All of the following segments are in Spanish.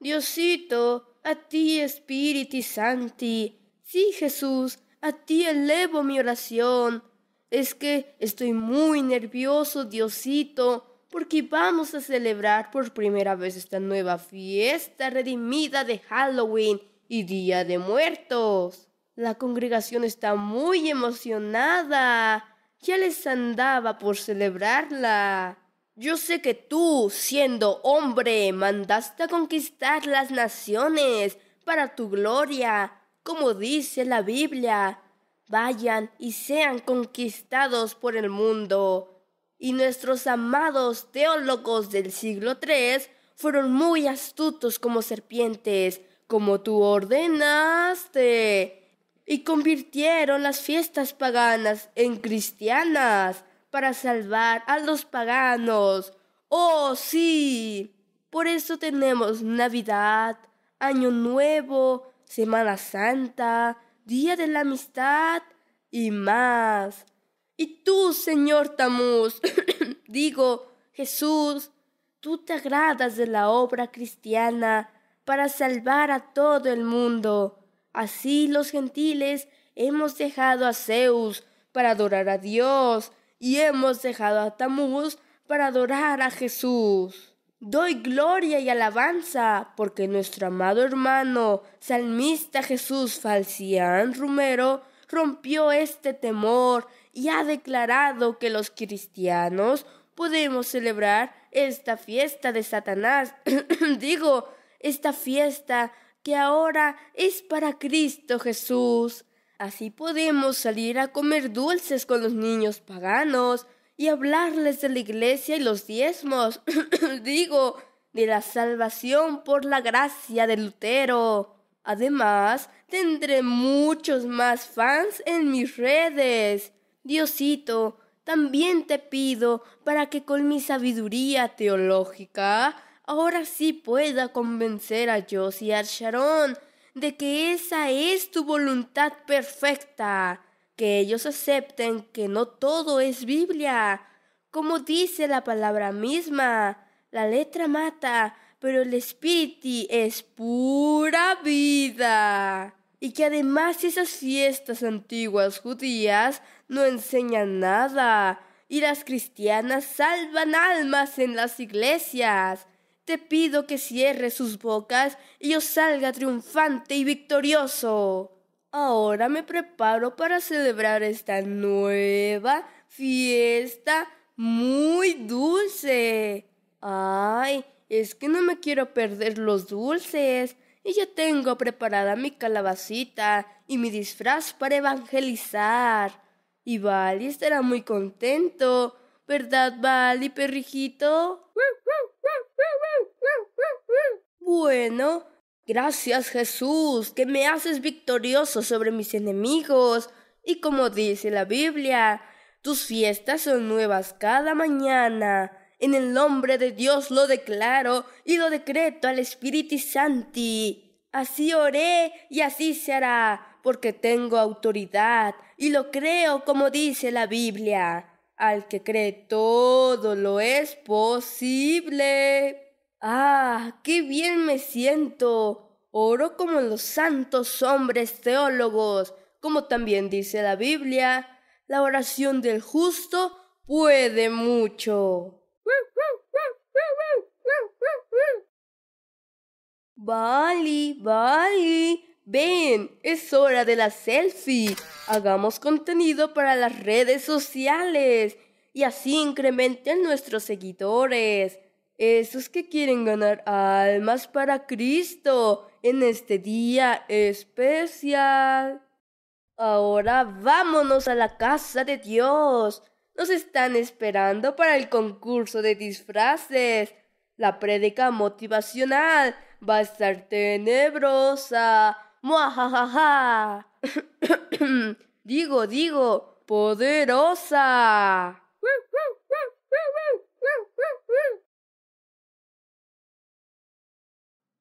Diosito, a ti espíritu Santi. Sí, Jesús, a ti elevo mi oración. Es que estoy muy nervioso, Diosito, porque vamos a celebrar por primera vez esta nueva fiesta redimida de Halloween y Día de Muertos. La congregación está muy emocionada. Ya les andaba por celebrarla. Yo sé que tú, siendo hombre, mandaste a conquistar las naciones para tu gloria, como dice la Biblia. Vayan y sean conquistados por el mundo. Y nuestros amados teólogos del siglo III fueron muy astutos como serpientes, como tú ordenaste, y convirtieron las fiestas paganas en cristianas para salvar a los paganos. ¡Oh, sí! Por eso tenemos Navidad, Año Nuevo, Semana Santa, Día de la Amistad y más. Y tú, señor Tamuz, digo, Jesús, tú te agradas de la obra cristiana para salvar a todo el mundo. Así los gentiles hemos dejado a Zeus para adorar a Dios y hemos dejado a Tamuz para adorar a Jesús. Doy gloria y alabanza porque nuestro amado hermano, salmista Jesús Falcián Romero, rompió este temor y ha declarado que los cristianos podemos celebrar esta fiesta de Satanás, digo, esta fiesta que ahora es para Cristo Jesús. Así podemos salir a comer dulces con los niños paganos y hablarles de la iglesia y los diezmos, digo, de la salvación por la gracia de Lutero. Además, tendré muchos más fans en mis redes. Diosito, también te pido para que con mi sabiduría teológica ahora sí pueda convencer a Josie Sharon de que esa es tu voluntad perfecta, que ellos acepten que no todo es Biblia. Como dice la palabra misma, la letra mata, pero el espíritu es pura vida. Y que además esas fiestas antiguas judías no enseñan nada, y las cristianas salvan almas en las iglesias te pido que cierres sus bocas y yo salga triunfante y victorioso. Ahora me preparo para celebrar esta nueva fiesta muy dulce. Ay, es que no me quiero perder los dulces. Y ya tengo preparada mi calabacita y mi disfraz para evangelizar. Y Bali estará muy contento. ¿Verdad, Bali, perrijito? Bueno, gracias Jesús, que me haces victorioso sobre mis enemigos. Y como dice la Biblia, tus fiestas son nuevas cada mañana. En el nombre de Dios lo declaro y lo decreto al Espíritu Santi. Así oré y así se hará, porque tengo autoridad y lo creo como dice la Biblia. Al que cree todo lo es posible. Ah, qué bien me siento. Oro como los santos hombres teólogos, como también dice la Biblia, la oración del justo puede mucho. ¡Vale, vale! ven, es hora de la selfie. Hagamos contenido para las redes sociales y así incrementen nuestros seguidores esos que quieren ganar almas para Cristo en este día especial. Ahora vámonos a la casa de Dios. Nos están esperando para el concurso de disfraces. La prédica motivacional va a estar tenebrosa. Muajajaja. digo, digo, poderosa.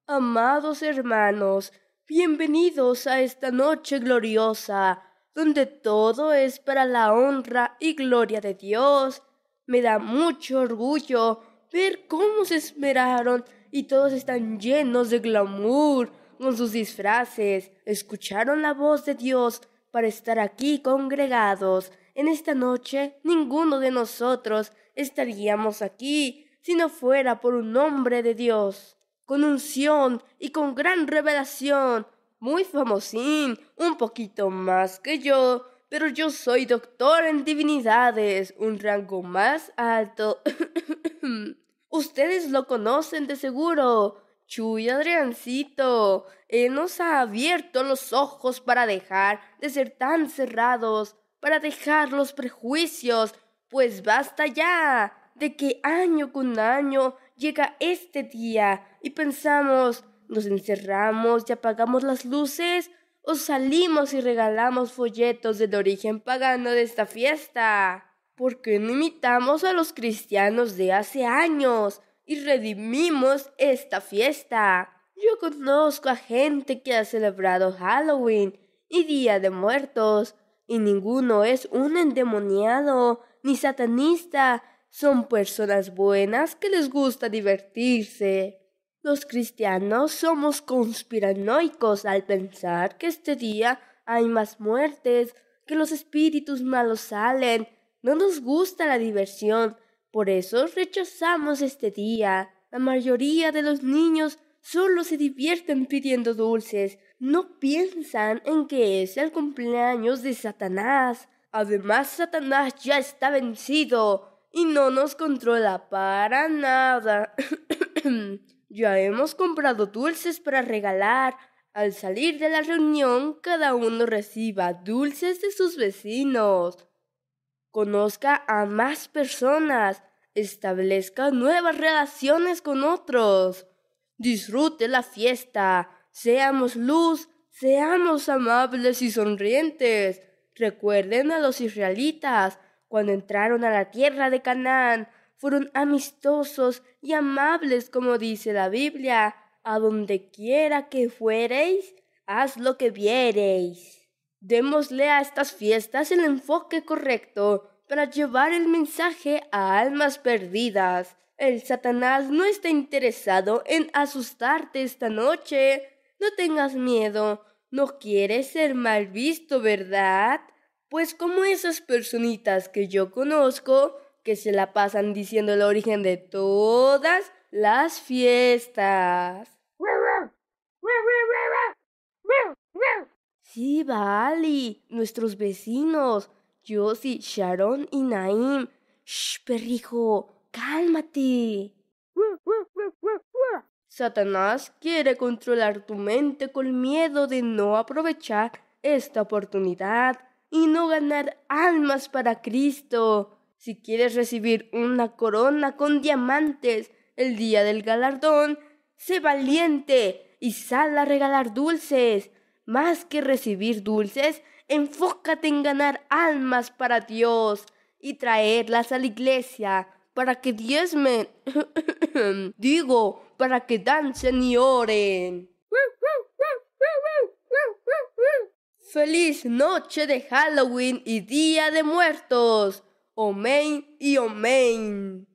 Amados hermanos, bienvenidos a esta noche gloriosa, donde todo es para la honra y gloria de Dios. Me da mucho orgullo ver cómo se esperaron y todos están llenos de glamour con sus disfraces. Escucharon la voz de Dios para estar aquí congregados. En esta noche ninguno de nosotros estaríamos aquí si no fuera por un nombre de Dios con unción y con gran revelación, muy famosín, un poquito más que yo, pero yo soy doctor en divinidades, un rango más alto. Ustedes lo conocen de seguro. Chuy Adriancito, él nos ha abierto los ojos para dejar de ser tan cerrados, para dejar los prejuicios, pues basta ya de que año con año llega este día y pensamos, nos encerramos y apagamos las luces o salimos y regalamos folletos del origen pagano de esta fiesta. ¿Por qué no imitamos a los cristianos de hace años y redimimos esta fiesta? Yo conozco a gente que ha celebrado Halloween y Día de Muertos, y ninguno es un endemoniado, ni satanista, son personas buenas que les gusta divertirse. Los cristianos somos conspiranoicos al pensar que este día hay más muertes, que los espíritus malos salen. No nos gusta la diversión, por eso rechazamos este día. La mayoría de los niños solo se divierten pidiendo dulces, no piensan en que es el cumpleaños de Satanás. Además, Satanás ya está vencido y no nos controla para nada. ya hemos comprado dulces para regalar. Al salir de la reunión, cada uno reciba dulces de sus vecinos. Conozca a más personas. Establezca nuevas relaciones con otros. Disfrute la fiesta. Seamos luz. Seamos amables y sonrientes. Recuerden a los israelitas cuando entraron a la tierra de Canaán, fueron amistosos y amables, como dice la Biblia. A donde quiera que fuereis, haz lo que viereis. Démosle a estas fiestas el enfoque correcto para llevar el mensaje a almas perdidas. El Satanás no está interesado en asustarte esta noche. No tengas miedo. No quieres ser mal visto, ¿verdad? Pues como esas personitas que yo conozco que se la pasan diciendo el origen de todas las fiestas. Sí, Bali, nuestros vecinos, Josie, Sharon y Naim. Shh, perrijo, cálmate. Satanás quiere controlar tu mente con miedo de no aprovechar esta oportunidad y no ganar almas para Cristo. Si quieres recibir una corona con diamantes el día del galardón, sé valiente y sal a regalar dulces. Más que recibir dulces, enfócate en ganar almas para Dios y traerlas a la iglesia para que diezmen, digo, para que dancen y oren. Feliz noche de Halloween y Día de Muertos. Omen y Omen.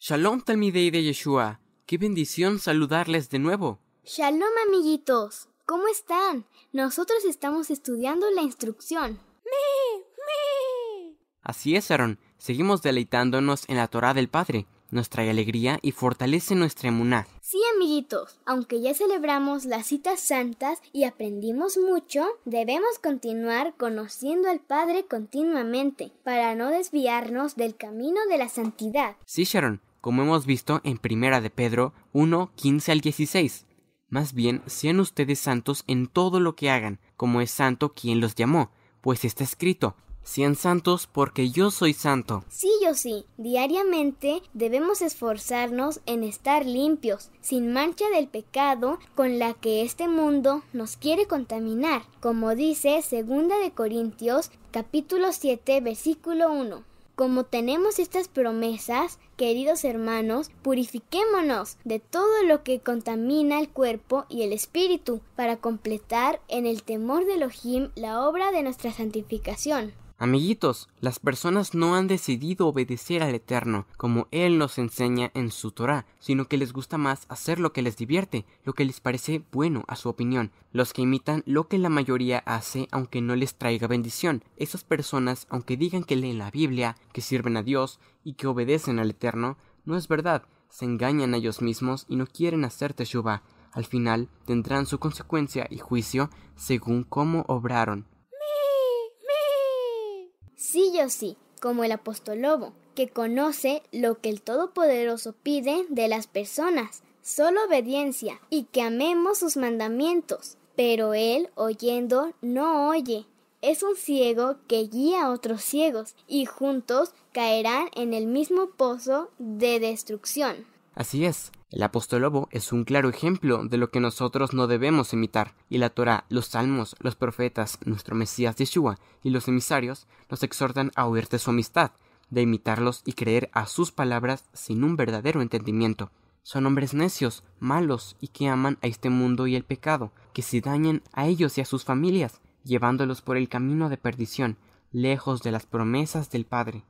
Shalom Talmidei de Yeshua. Qué bendición saludarles de nuevo. Shalom amiguitos. ¿Cómo están? Nosotros estamos estudiando la instrucción. Me, me. Así es, Aaron. Seguimos deleitándonos en la Torah del Padre nos trae alegría y fortalece nuestra emuná. Sí, amiguitos, aunque ya celebramos las citas santas y aprendimos mucho, debemos continuar conociendo al Padre continuamente para no desviarnos del camino de la santidad. Sí, Sharon, como hemos visto en Primera de Pedro 1, 15 al 16. Más bien, sean ustedes santos en todo lo que hagan, como es santo quien los llamó, pues está escrito, sean santos porque yo soy santo. Sí, yo sí. Diariamente debemos esforzarnos en estar limpios, sin mancha del pecado con la que este mundo nos quiere contaminar, como dice 2 de Corintios capítulo 7 versículo 1. Como tenemos estas promesas, queridos hermanos, purifiquémonos de todo lo que contamina el cuerpo y el espíritu, para completar en el temor de Elohim la obra de nuestra santificación. Amiguitos, las personas no han decidido obedecer al Eterno, como Él nos enseña en su Torah, sino que les gusta más hacer lo que les divierte, lo que les parece bueno a su opinión, los que imitan lo que la mayoría hace aunque no les traiga bendición. Esas personas, aunque digan que leen la Biblia, que sirven a Dios y que obedecen al Eterno, no es verdad, se engañan a ellos mismos y no quieren hacer teshuva. Al final tendrán su consecuencia y juicio según cómo obraron sí o sí, como el apóstol lobo, que conoce lo que el Todopoderoso pide de las personas, solo obediencia, y que amemos sus mandamientos. Pero él, oyendo, no oye. Es un ciego que guía a otros ciegos, y juntos caerán en el mismo pozo de destrucción. Así es, el apóstol lobo es un claro ejemplo de lo que nosotros no debemos imitar, y la Torah, los salmos, los profetas, nuestro Mesías Yeshua y los emisarios nos exhortan a huir de su amistad, de imitarlos y creer a sus palabras sin un verdadero entendimiento. Son hombres necios, malos y que aman a este mundo y el pecado, que se dañen a ellos y a sus familias, llevándolos por el camino de perdición, lejos de las promesas del Padre.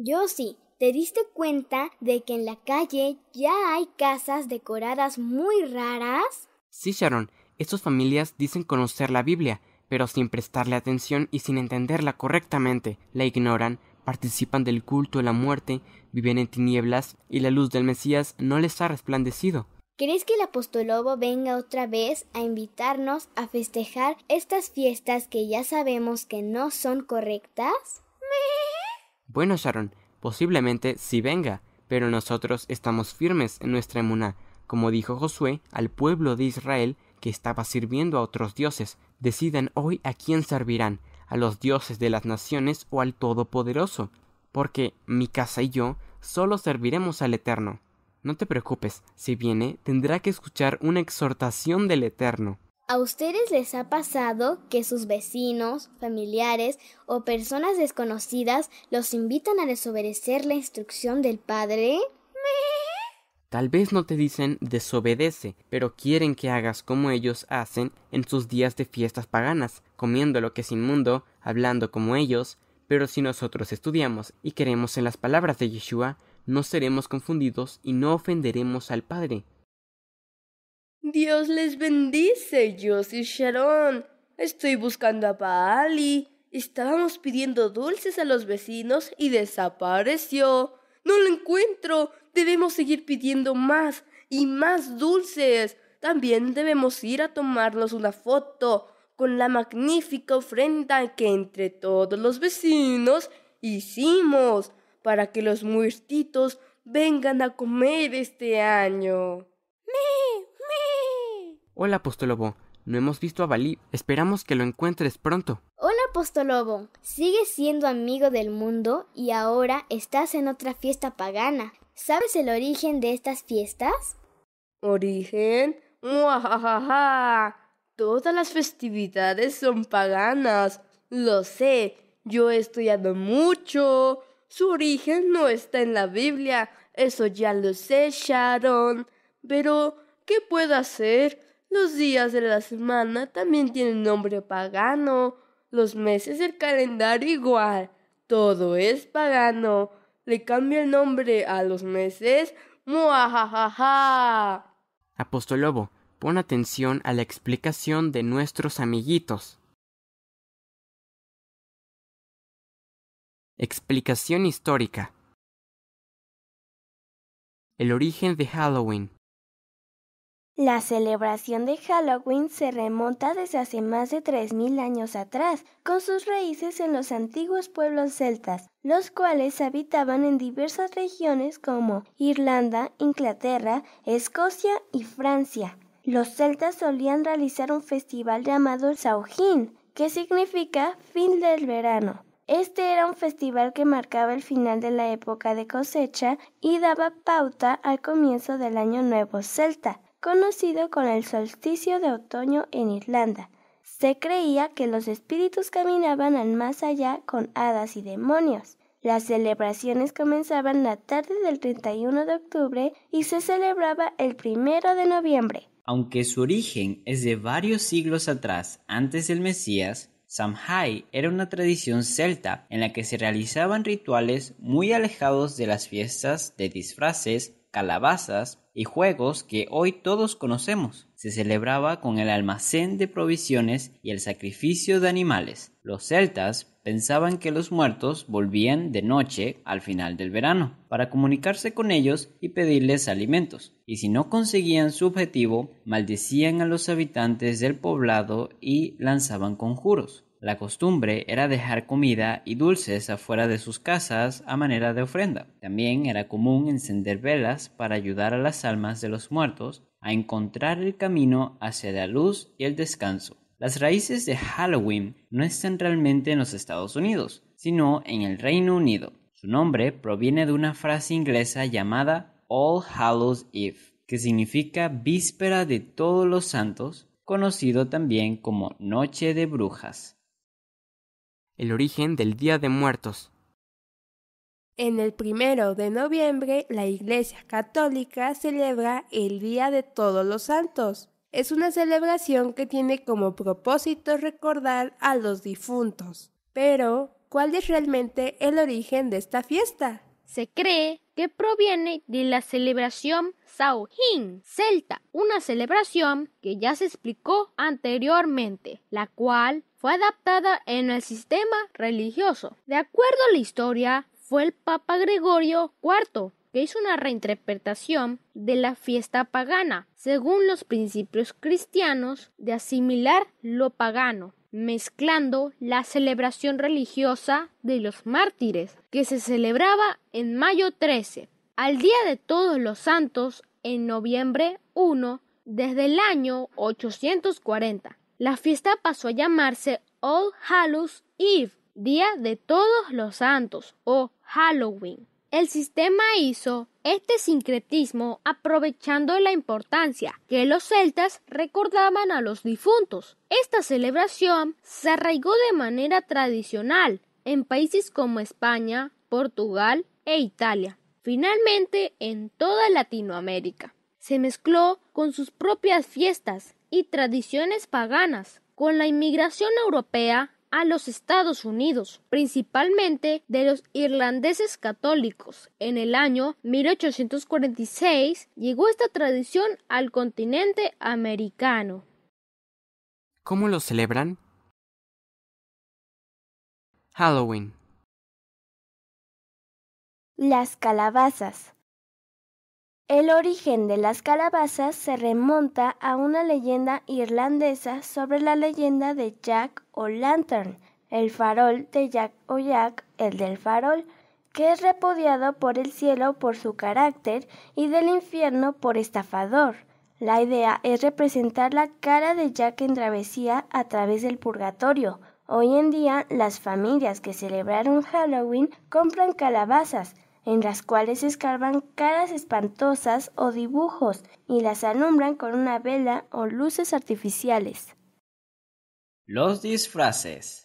Yo sí. ¿Te diste cuenta de que en la calle ya hay casas decoradas muy raras? Sí, Sharon. Estas familias dicen conocer la Biblia, pero sin prestarle atención y sin entenderla correctamente. La ignoran, participan del culto de la muerte, viven en tinieblas y la luz del Mesías no les ha resplandecido. ¿Crees que el lobo venga otra vez a invitarnos a festejar estas fiestas que ya sabemos que no son correctas? Bueno, Sharon, posiblemente sí venga, pero nosotros estamos firmes en nuestra emuná, como dijo Josué al pueblo de Israel que estaba sirviendo a otros dioses. Decidan hoy a quién servirán, a los dioses de las naciones o al Todopoderoso, porque mi casa y yo solo serviremos al Eterno. No te preocupes, si viene, tendrá que escuchar una exhortación del Eterno. ¿A ustedes les ha pasado que sus vecinos, familiares o personas desconocidas los invitan a desobedecer la instrucción del padre? Tal vez no te dicen desobedece, pero quieren que hagas como ellos hacen en sus días de fiestas paganas, comiendo lo que es inmundo, hablando como ellos, pero si nosotros estudiamos y creemos en las palabras de Yeshua, no seremos confundidos y no ofenderemos al Padre, Dios les bendice, yo soy Sharon. Estoy buscando a Pali. Estábamos pidiendo dulces a los vecinos y desapareció. No lo encuentro. Debemos seguir pidiendo más y más dulces. También debemos ir a tomarnos una foto con la magnífica ofrenda que entre todos los vecinos hicimos para que los muertitos vengan a comer este año. Hola, Apostolobo. No hemos visto a Balí. Esperamos que lo encuentres pronto. Hola, Apostolobo. Sigues siendo amigo del mundo y ahora estás en otra fiesta pagana. ¿Sabes el origen de estas fiestas? ¿Origen? ¡Muajajaja! Todas las festividades son paganas. Lo sé. Yo he estudiado mucho. Su origen no está en la Biblia. Eso ya lo sé, Sharon. Pero, ¿qué puedo hacer? Los días de la semana también tienen nombre pagano. Los meses del calendario igual. Todo es pagano. Le cambia el nombre a los meses. ¡Muajajaja! Apostolobo, pon atención a la explicación de nuestros amiguitos. Explicación histórica. El origen de Halloween. La celebración de Halloween se remonta desde hace más de 3.000 años atrás, con sus raíces en los antiguos pueblos celtas, los cuales habitaban en diversas regiones como Irlanda, Inglaterra, Escocia y Francia. Los celtas solían realizar un festival llamado Saujin, que significa fin del verano. Este era un festival que marcaba el final de la época de cosecha y daba pauta al comienzo del año nuevo celta conocido con el solsticio de otoño en Irlanda. Se creía que los espíritus caminaban al más allá con hadas y demonios. Las celebraciones comenzaban la tarde del 31 de octubre y se celebraba el primero de noviembre. Aunque su origen es de varios siglos atrás, antes del Mesías, Samhain era una tradición celta en la que se realizaban rituales muy alejados de las fiestas de disfraces calabazas y juegos que hoy todos conocemos. Se celebraba con el almacén de provisiones y el sacrificio de animales. Los celtas pensaban que los muertos volvían de noche al final del verano para comunicarse con ellos y pedirles alimentos, y si no conseguían su objetivo, maldecían a los habitantes del poblado y lanzaban conjuros. La costumbre era dejar comida y dulces afuera de sus casas a manera de ofrenda. También era común encender velas para ayudar a las almas de los muertos a encontrar el camino hacia la luz y el descanso. Las raíces de Halloween no están realmente en los Estados Unidos, sino en el Reino Unido. Su nombre proviene de una frase inglesa llamada All Hallows Eve, que significa víspera de todos los santos, conocido también como Noche de Brujas el origen del Día de Muertos. En el primero de noviembre, la Iglesia Católica celebra el Día de Todos los Santos. Es una celebración que tiene como propósito recordar a los difuntos. Pero, ¿cuál es realmente el origen de esta fiesta? Se cree que proviene de la celebración Samhain celta, una celebración que ya se explicó anteriormente, la cual fue adaptada en el sistema religioso. De acuerdo a la historia, fue el Papa Gregorio IV que hizo una reinterpretación de la fiesta pagana, según los principios cristianos de asimilar lo pagano, mezclando la celebración religiosa de los mártires, que se celebraba en mayo 13, al Día de Todos los Santos en noviembre 1 desde el año 840 la fiesta pasó a llamarse All Hallows Eve, Día de Todos los Santos o Halloween. El sistema hizo este sincretismo aprovechando la importancia que los celtas recordaban a los difuntos. Esta celebración se arraigó de manera tradicional en países como España, Portugal e Italia, finalmente en toda Latinoamérica. Se mezcló con sus propias fiestas y tradiciones paganas, con la inmigración europea a los Estados Unidos, principalmente de los irlandeses católicos. En el año 1846 llegó esta tradición al continente americano. ¿Cómo lo celebran? Halloween. Las calabazas el origen de las calabazas se remonta a una leyenda irlandesa sobre la leyenda de Jack o Lantern, el farol de Jack o Jack, el del farol, que es repudiado por el cielo por su carácter y del infierno por estafador. La idea es representar la cara de Jack en travesía a través del purgatorio. Hoy en día, las familias que celebraron Halloween compran calabazas en las cuales escarban caras espantosas o dibujos y las alumbran con una vela o luces artificiales. Los disfraces.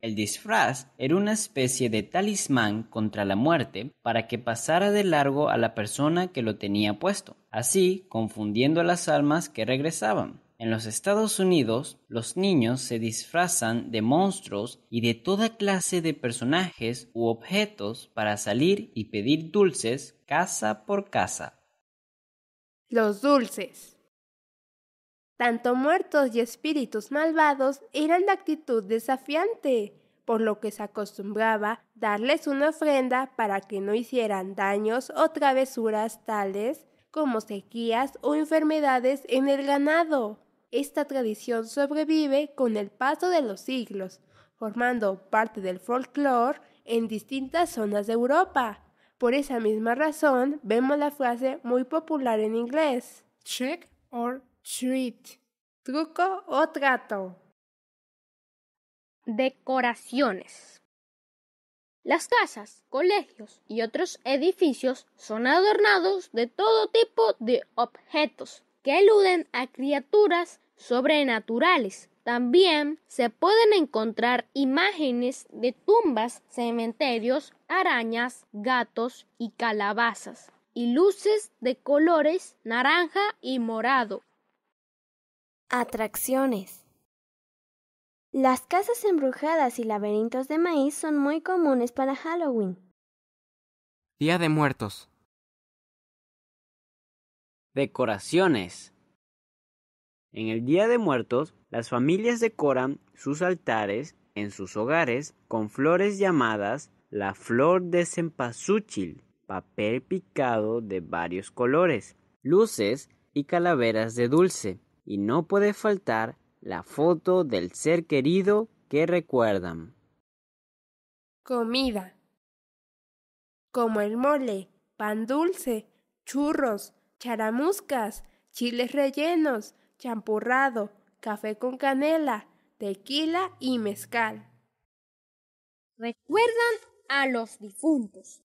El disfraz era una especie de talismán contra la muerte para que pasara de largo a la persona que lo tenía puesto, así confundiendo a las almas que regresaban. En los Estados Unidos, los niños se disfrazan de monstruos y de toda clase de personajes u objetos para salir y pedir dulces casa por casa. Los dulces. Tanto muertos y espíritus malvados eran de actitud desafiante, por lo que se acostumbraba darles una ofrenda para que no hicieran daños o travesuras tales como sequías o enfermedades en el ganado. Esta tradición sobrevive con el paso de los siglos, formando parte del folclore en distintas zonas de Europa. Por esa misma razón, vemos la frase muy popular en inglés: Trick or treat. Truco o trato. Decoraciones. Las casas, colegios y otros edificios son adornados de todo tipo de objetos que eluden a criaturas sobrenaturales. También se pueden encontrar imágenes de tumbas, cementerios, arañas, gatos y calabazas, y luces de colores naranja y morado. Atracciones. Las casas embrujadas y laberintos de maíz son muy comunes para Halloween. Día de Muertos. Decoraciones. En el Día de Muertos, las familias decoran sus altares en sus hogares con flores llamadas la flor de cempasúchil, papel picado de varios colores, luces y calaveras de dulce. Y no puede faltar la foto del ser querido que recuerdan. Comida. Como el mole, pan dulce, churros, charamuscas, chiles rellenos, champurrado, café con canela, tequila y mezcal. Recuerdan a los difuntos.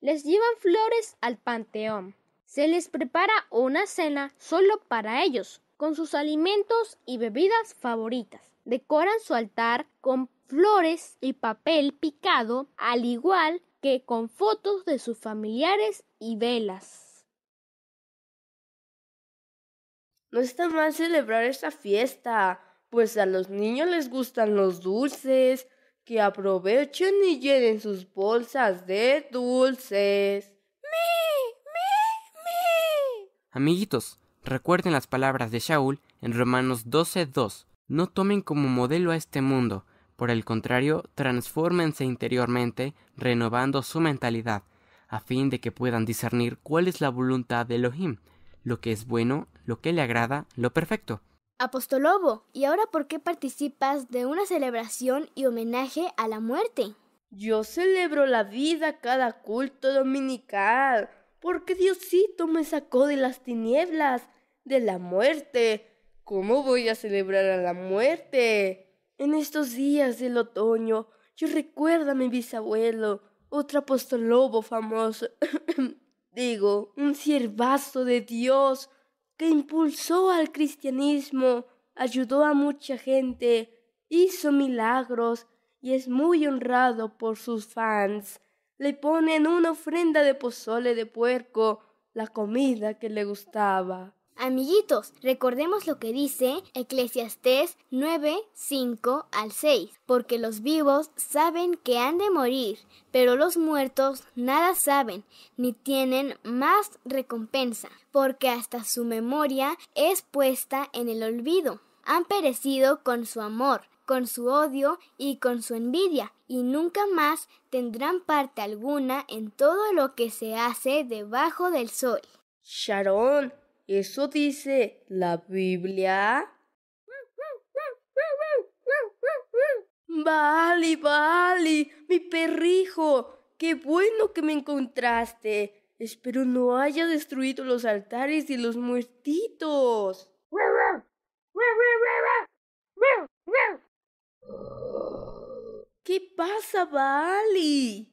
Les llevan flores al panteón. Se les prepara una cena solo para ellos, con sus alimentos y bebidas favoritas. Decoran su altar con flores y papel picado, al igual que con fotos de sus familiares y velas. No está mal celebrar esta fiesta, pues a los niños les gustan los dulces. Que aprovechen y llenen sus bolsas de dulces. Amiguitos, recuerden las palabras de Shaul en Romanos 12:2. No tomen como modelo a este mundo, por el contrario, transfórmense interiormente, renovando su mentalidad, a fin de que puedan discernir cuál es la voluntad de Elohim, lo que es bueno, lo que le agrada, lo perfecto. Apostolobo, ¿y ahora por qué participas de una celebración y homenaje a la muerte? Yo celebro la vida cada culto dominical, porque Diosito me sacó de las tinieblas, de la muerte. ¿Cómo voy a celebrar a la muerte? En estos días del otoño, yo recuerdo a mi bisabuelo, otro apostolobo famoso. digo, un siervazo de Dios que impulsó al cristianismo, ayudó a mucha gente, hizo milagros y es muy honrado por sus fans. Le ponen una ofrenda de pozole de puerco, la comida que le gustaba. Amiguitos, recordemos lo que dice Eclesiastés 9, 5 al 6, porque los vivos saben que han de morir, pero los muertos nada saben, ni tienen más recompensa, porque hasta su memoria es puesta en el olvido. Han perecido con su amor, con su odio y con su envidia, y nunca más tendrán parte alguna en todo lo que se hace debajo del sol. Sharon, eso dice la Biblia. Bali, Bali, mi perrijo. Qué bueno que me encontraste. Espero no haya destruido los altares y los muertitos. ¿Qué pasa, Bali?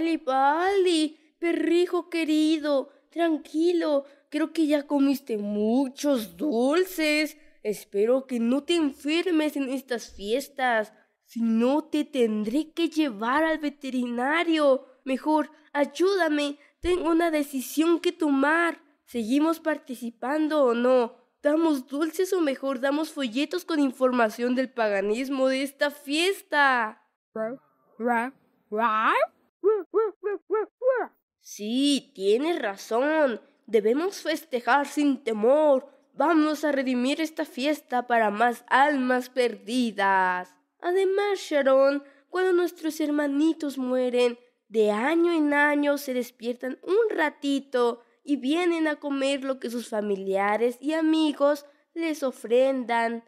Vale, vale, perrijo querido, tranquilo, creo que ya comiste muchos dulces. Espero que no te enfermes en estas fiestas. Si no, te tendré que llevar al veterinario. Mejor, ayúdame. Tengo una decisión que tomar. ¿Seguimos participando o no? ¿Damos dulces o mejor damos folletos con información del paganismo de esta fiesta? ¿Ra, Sí, tienes razón. Debemos festejar sin temor. Vamos a redimir esta fiesta para más almas perdidas. Además, Sharon, cuando nuestros hermanitos mueren, de año en año se despiertan un ratito y vienen a comer lo que sus familiares y amigos les ofrendan.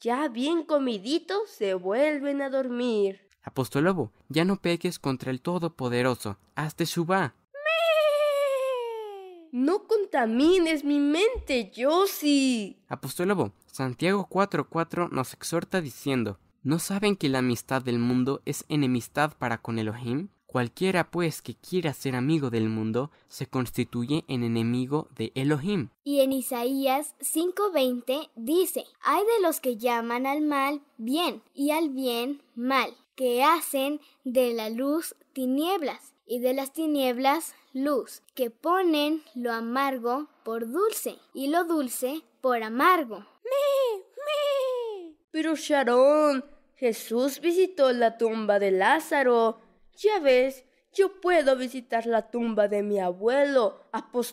Ya bien comiditos se vuelven a dormir. Apóstolobo, ya no peques contra el Todopoderoso. Hazte suba. No contamines mi mente, ¡yo sí! apóstolobo Santiago 4.4 nos exhorta diciendo, ¿no saben que la amistad del mundo es enemistad para con Elohim? Cualquiera pues que quiera ser amigo del mundo se constituye en enemigo de Elohim. Y en Isaías 5:20 dice, hay de los que llaman al mal bien y al bien mal que hacen de la luz tinieblas y de las tinieblas luz, que ponen lo amargo por dulce y lo dulce por amargo. ¡Me! ¡Me! Pero Sharon, Jesús visitó la tumba de Lázaro. Ya ves, yo puedo visitar la tumba de mi abuelo,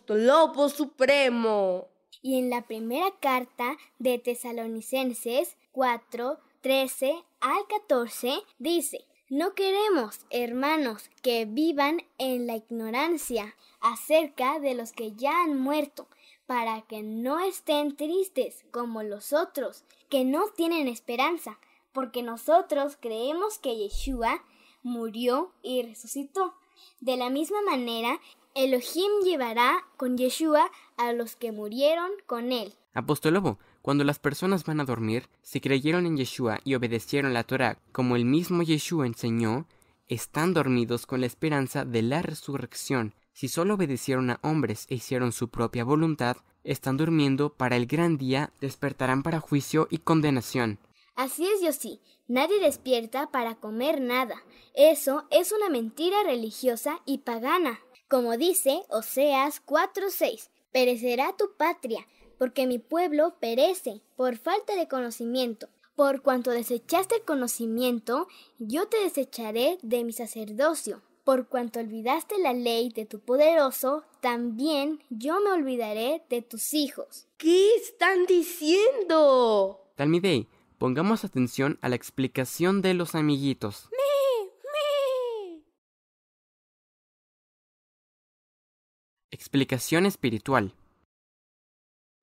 Lobo supremo. Y en la primera carta de Tesalonicenses 4, 13 al 14 dice, no queremos, hermanos, que vivan en la ignorancia acerca de los que ya han muerto, para que no estén tristes como los otros, que no tienen esperanza, porque nosotros creemos que Yeshua murió y resucitó. De la misma manera, Elohim llevará con Yeshua a los que murieron con él. Apóstol cuando las personas van a dormir, si creyeron en Yeshua y obedecieron la Torah como el mismo Yeshua enseñó, están dormidos con la esperanza de la resurrección. Si solo obedecieron a hombres e hicieron su propia voluntad, están durmiendo para el gran día, despertarán para juicio y condenación. Así es, yo Nadie despierta para comer nada. Eso es una mentira religiosa y pagana. Como dice Oseas 4:6, perecerá tu patria porque mi pueblo perece por falta de conocimiento. Por cuanto desechaste el conocimiento, yo te desecharé de mi sacerdocio. Por cuanto olvidaste la ley de tu poderoso, también yo me olvidaré de tus hijos. ¿Qué están diciendo? Talmidei, pongamos atención a la explicación de los amiguitos. Me, me. Explicación espiritual.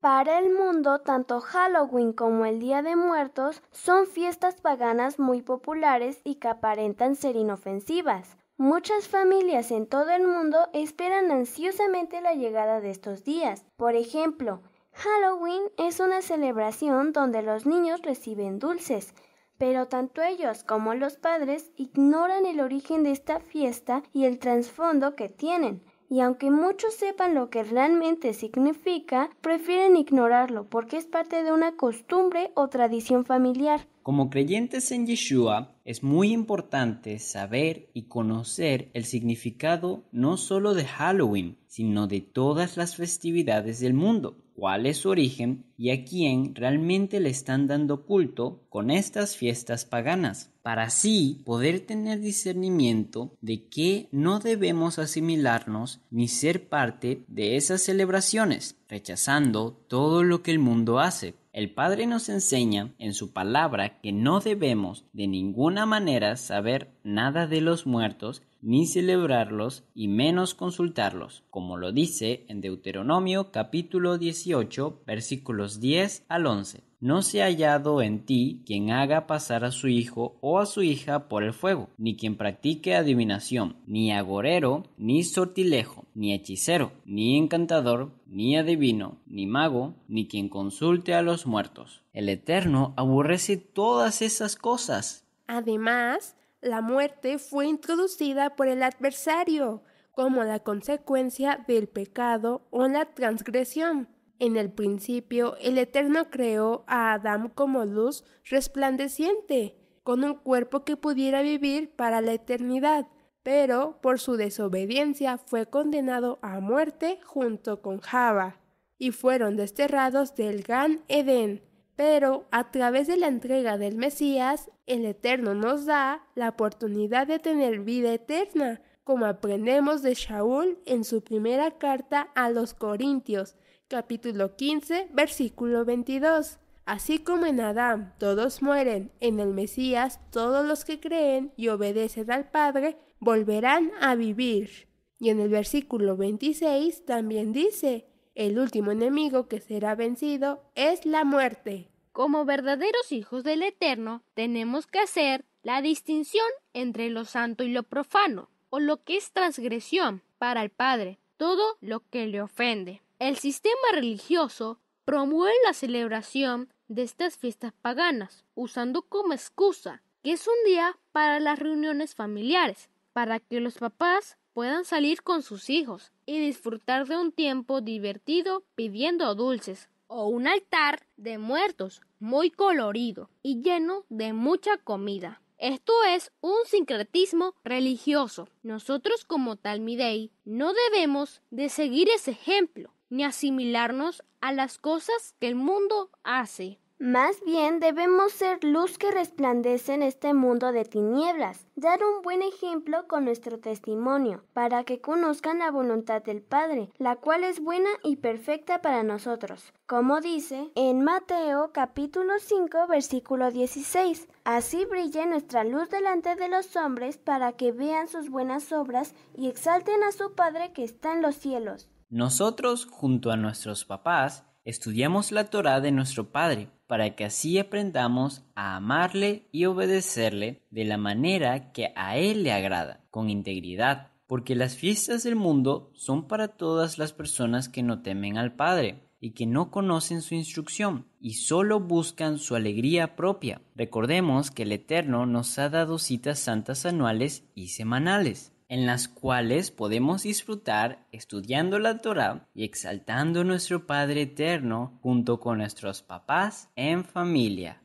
Para el mundo, tanto Halloween como el Día de Muertos son fiestas paganas muy populares y que aparentan ser inofensivas. Muchas familias en todo el mundo esperan ansiosamente la llegada de estos días. Por ejemplo, Halloween es una celebración donde los niños reciben dulces, pero tanto ellos como los padres ignoran el origen de esta fiesta y el trasfondo que tienen y aunque muchos sepan lo que realmente significa, prefieren ignorarlo porque es parte de una costumbre o tradición familiar. Como creyentes en Yeshua, es muy importante saber y conocer el significado no solo de Halloween, sino de todas las festividades del mundo, cuál es su origen y a quién realmente le están dando culto con estas fiestas paganas para así poder tener discernimiento de que no debemos asimilarnos ni ser parte de esas celebraciones, rechazando todo lo que el mundo hace. El Padre nos enseña en su palabra que no debemos de ninguna manera saber nada de los muertos ni celebrarlos, y menos consultarlos, como lo dice en Deuteronomio capítulo 18 versículos 10 al once. No se ha hallado en ti quien haga pasar a su hijo o a su hija por el fuego, ni quien practique adivinación, ni agorero, ni sortilejo, ni hechicero, ni encantador, ni adivino, ni mago, ni quien consulte a los muertos. El Eterno aborrece todas esas cosas. Además, la muerte fue introducida por el adversario como la consecuencia del pecado o la transgresión. En el principio, el Eterno creó a Adán como luz resplandeciente, con un cuerpo que pudiera vivir para la eternidad, pero por su desobediencia fue condenado a muerte junto con Java, y fueron desterrados del gran Edén pero a través de la entrega del Mesías, el Eterno nos da la oportunidad de tener vida eterna, como aprendemos de Shaul en su primera carta a los Corintios, capítulo 15, versículo 22. Así como en Adán todos mueren, en el Mesías todos los que creen y obedecen al Padre volverán a vivir. Y en el versículo 26 también dice, el último enemigo que será vencido es la muerte. Como verdaderos hijos del Eterno, tenemos que hacer la distinción entre lo santo y lo profano, o lo que es transgresión para el Padre, todo lo que le ofende. El sistema religioso promueve la celebración de estas fiestas paganas, usando como excusa que es un día para las reuniones familiares, para que los papás puedan salir con sus hijos y disfrutar de un tiempo divertido pidiendo dulces o un altar de muertos muy colorido y lleno de mucha comida. Esto es un sincretismo religioso. Nosotros como Talmidei no debemos de seguir ese ejemplo ni asimilarnos a las cosas que el mundo hace. Más bien debemos ser luz que resplandece en este mundo de tinieblas, dar un buen ejemplo con nuestro testimonio, para que conozcan la voluntad del Padre, la cual es buena y perfecta para nosotros, como dice en Mateo capítulo 5 versículo 16. Así brille nuestra luz delante de los hombres para que vean sus buenas obras y exalten a su Padre que está en los cielos. Nosotros, junto a nuestros papás, Estudiamos la Torá de nuestro Padre para que así aprendamos a amarle y obedecerle de la manera que a Él le agrada, con integridad, porque las fiestas del mundo son para todas las personas que no temen al Padre y que no conocen su instrucción y solo buscan su alegría propia. Recordemos que el Eterno nos ha dado citas santas anuales y semanales en las cuales podemos disfrutar estudiando la Torah y exaltando a nuestro Padre Eterno junto con nuestros papás en familia.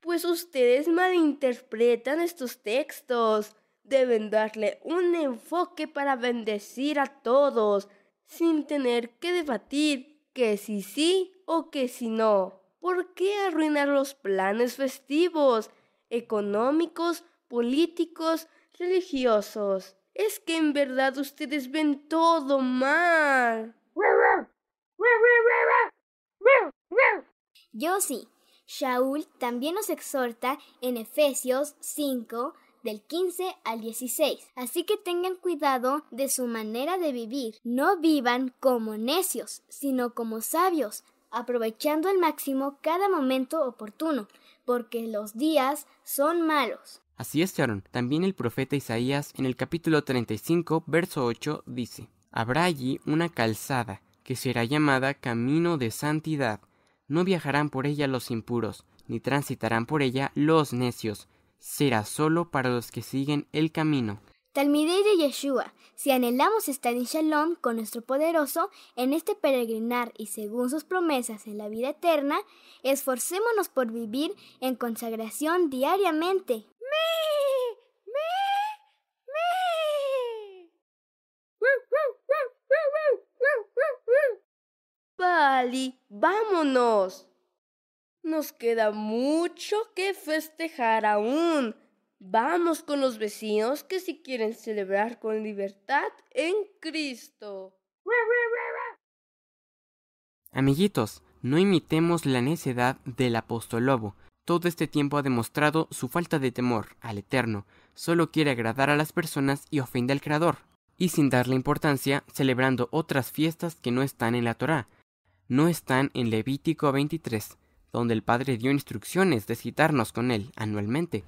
Pues ustedes malinterpretan estos textos. Deben darle un enfoque para bendecir a todos, sin tener que debatir que si sí o que si no. ¿Por qué arruinar los planes festivos, económicos políticos, religiosos. Es que en verdad ustedes ven todo mal. Yo sí. Shaul también nos exhorta en Efesios 5, del 15 al 16. Así que tengan cuidado de su manera de vivir. No vivan como necios, sino como sabios, aprovechando al máximo cada momento oportuno, porque los días son malos. Así es, También el profeta Isaías en el capítulo 35, verso 8 dice, Habrá allí una calzada, que será llamada Camino de Santidad. No viajarán por ella los impuros, ni transitarán por ella los necios. Será solo para los que siguen el camino. Talmidei de Yeshua, si anhelamos estar en Shalom con nuestro poderoso en este peregrinar y según sus promesas en la vida eterna, esforcémonos por vivir en consagración diariamente. Ali, vámonos. Nos queda mucho que festejar aún. Vamos con los vecinos que si quieren celebrar con libertad en Cristo. Amiguitos, no imitemos la necedad del apóstol lobo. Todo este tiempo ha demostrado su falta de temor al Eterno. Solo quiere agradar a las personas y ofende al Creador. Y sin darle importancia, celebrando otras fiestas que no están en la Torá no están en Levítico 23, donde el Padre dio instrucciones de citarnos con Él anualmente.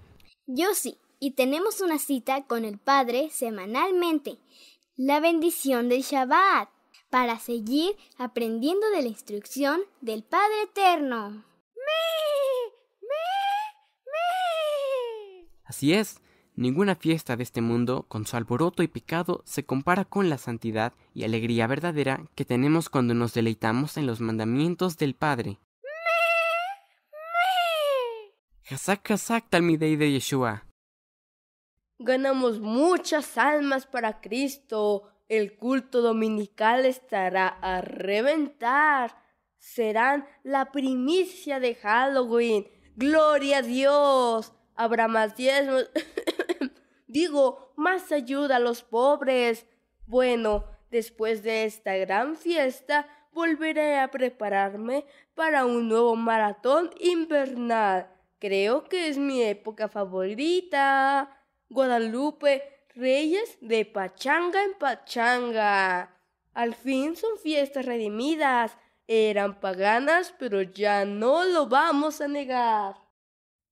Yo sí, y tenemos una cita con el Padre semanalmente, la bendición del Shabbat, para seguir aprendiendo de la instrucción del Padre Eterno. Así es, Ninguna fiesta de este mundo, con su alboroto y picado, se compara con la santidad y alegría verdadera que tenemos cuando nos deleitamos en los mandamientos del Padre. Hazak Hazak Talmidei de Yeshua. Ganamos muchas almas para Cristo. El culto dominical estará a reventar. Serán la primicia de Halloween. Gloria a Dios. Habrá más diezmos. digo, más ayuda a los pobres. Bueno, después de esta gran fiesta, volveré a prepararme para un nuevo maratón invernal. Creo que es mi época favorita. Guadalupe, Reyes de Pachanga en Pachanga. Al fin son fiestas redimidas. Eran paganas, pero ya no lo vamos a negar.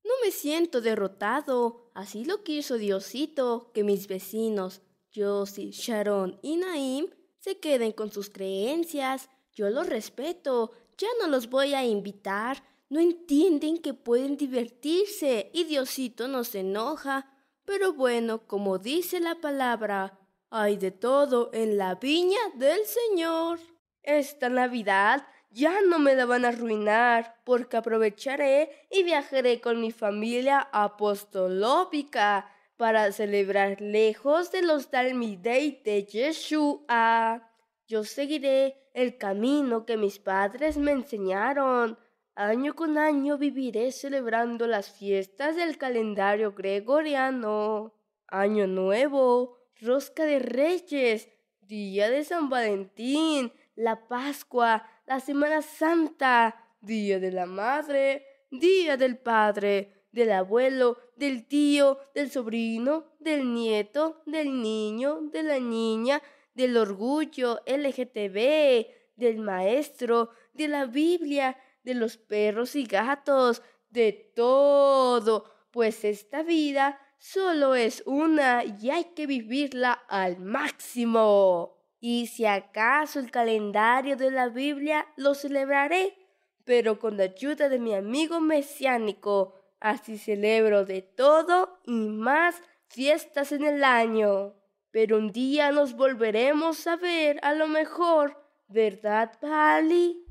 No me siento derrotado. Así lo quiso Diosito, que mis vecinos, Josie, Sharon y Naim, se queden con sus creencias. Yo los respeto, ya no los voy a invitar. No entienden que pueden divertirse y Diosito nos enoja. Pero bueno, como dice la palabra, hay de todo en la viña del Señor. Esta Navidad ya no me la van a arruinar porque aprovecharé y viajaré con mi familia apostolópica para celebrar lejos de los Dalmidei de Yeshua. Yo seguiré el camino que mis padres me enseñaron. Año con año viviré celebrando las fiestas del calendario gregoriano. Año nuevo, rosca de reyes, día de San Valentín, la Pascua, la Semana Santa, Día de la Madre, Día del Padre, del abuelo, del tío, del sobrino, del nieto, del niño, de la niña, del orgullo LGTB, del maestro, de la Biblia, de los perros y gatos, de todo, pues esta vida solo es una y hay que vivirla al máximo. Y si acaso el calendario de la Biblia lo celebraré, pero con la ayuda de mi amigo mesiánico, así celebro de todo y más fiestas en el año. Pero un día nos volveremos a ver, a lo mejor, ¿verdad, Pali?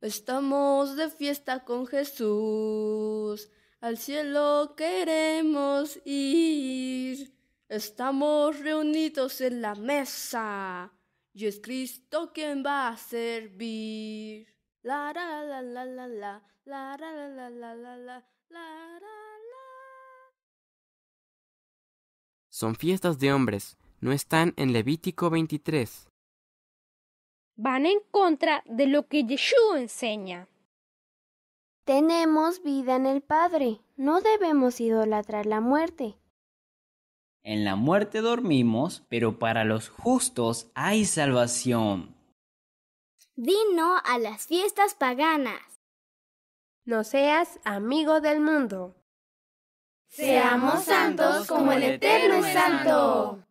Estamos de fiesta con Jesús, al cielo queremos ir. Estamos reunidos en la mesa y es Cristo quien va a servir. La la la la la la la la la la la la Son fiestas de hombres, no están en Levítico 23. Van en contra de lo que Yeshua enseña. Tenemos vida en el Padre, no debemos idolatrar la muerte. En la muerte dormimos, pero para los justos hay salvación. Dino a las fiestas paganas. No seas amigo del mundo. Seamos santos como el Eterno es santo.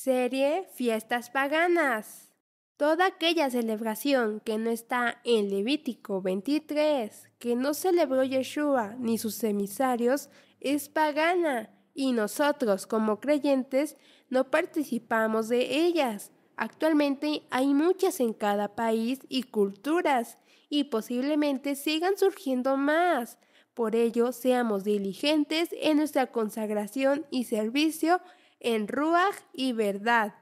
Serie Fiestas Paganas. Toda aquella celebración que no está en Levítico 23, que no celebró Yeshua ni sus emisarios, es pagana y nosotros como creyentes no participamos de ellas. Actualmente hay muchas en cada país y culturas y posiblemente sigan surgiendo más. Por ello, seamos diligentes en nuestra consagración y servicio en Ruach y verdad.